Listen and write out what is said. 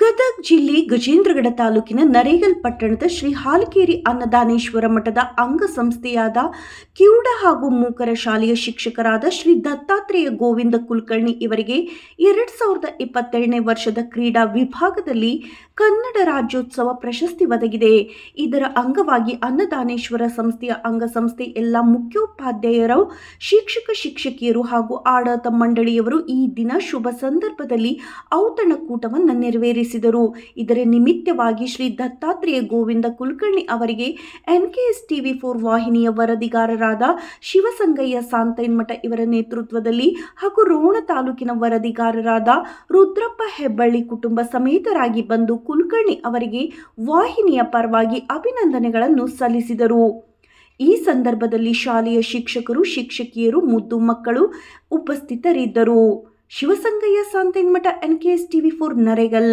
ಗದಗ ಜಿಲ್ಲೆ ಗಜೇಂದ್ರಗಡ ತಾಲೂಕಿನ ನರೇಗಲ್ ಪಟ್ಟಣದ ಶ್ರೀ ಹಾಲಕೇರಿ ಅನ್ನದಾನೇಶ್ವರ ಮಠದ ಅಂಗಸಂಸ್ಥೆಯಾದ ಕಿವುಡ ಹಾಗೂ ಮೂಕರ ಶಾಲೆಯ ಶಿಕ್ಷಕರಾದ ಶ್ರೀ ದತ್ತಾತ್ರೇಯ ಗೋವಿಂದ ಕುಲಕರ್ಣಿ ಇವರಿಗೆ ಎರಡ್ ಸಾವಿರದ ಇಪ್ಪತ್ತೆರಡನೇ ವರ್ಷದ ಕ್ರೀಡಾ ವಿಭಾಗದಲ್ಲಿ ಕನ್ನಡ ರಾಜ್ಯೋತ್ಸವ ಪ್ರಶಸ್ತಿ ಒದಗಿದೆ ಇದರ ಅಂಗವಾಗಿ ಅನ್ನದಾನೇಶ್ವರ ಸಂಸ್ಥೆಯ ಅಂಗಸಂಸ್ಥೆ ಎಲ್ಲ ಮುಖ್ಯೋಪಾಧ್ಯಾಯರು ಶಿಕ್ಷಕ ಶಿಕ್ಷಕಿಯರು ಹಾಗೂ ಆಡಳಿತ ಮಂಡಳಿಯವರು ಈ ದಿನ ಶುಭ ಸಂದರ್ಭದಲ್ಲಿ ಔತಣಕೂಟವನ್ನು ನೆರವೇರಿಸಿದರು ನೆರವೇರಿಸಿದರು ಇದರ ನಿಮಿತ್ತವಾಗಿ ಶ್ರೀ ದತ್ತಾತ್ರೇಯ ಗೋವಿಂದ ಕುಲಕರ್ಣಿ ಅವರಿಗೆ N K S TV four ವಾಹಿನಿಯ ವರದಿಗಾರರಾದ ಶಿವಸಂಗಯ್ಯ ಸಾಂತೈನ್ಮಠ ಇವರ ನೇತೃತ್ವದಲ್ಲಿ ಹಾಗೂ ರೋಣ ತಾಲೂಕಿನ ವರದಿಗಾರರಾದ ರುದ್ರಪ್ಪ ಹೆಬ್ಬಳ್ಳಿ ಕುಟುಂಬ ಸಮೇತರಾಗಿ ಬಂದು ಕುಲಕರ್ಣಿ ಅವರಿಗೆ ವಾಹಿನಿಯ ಪರವಾಗಿ ಅಭಿನಂದನೆಗಳನ್ನು ಸಲ್ಲಿಸಿದರು ಈ ಸಂದರ್ಭದಲ್ಲಿ ಶಾಲೆಯ ಶಿಕ್ಷಕರು ಶಿಕ್ಷಕಿಯರು ಮುದ್ದು ಮಕ್ಕಳು ಉಪಸ್ಥಿತರಿದ್ದರು Shivasangayya Santenmath N K S TV four Naregal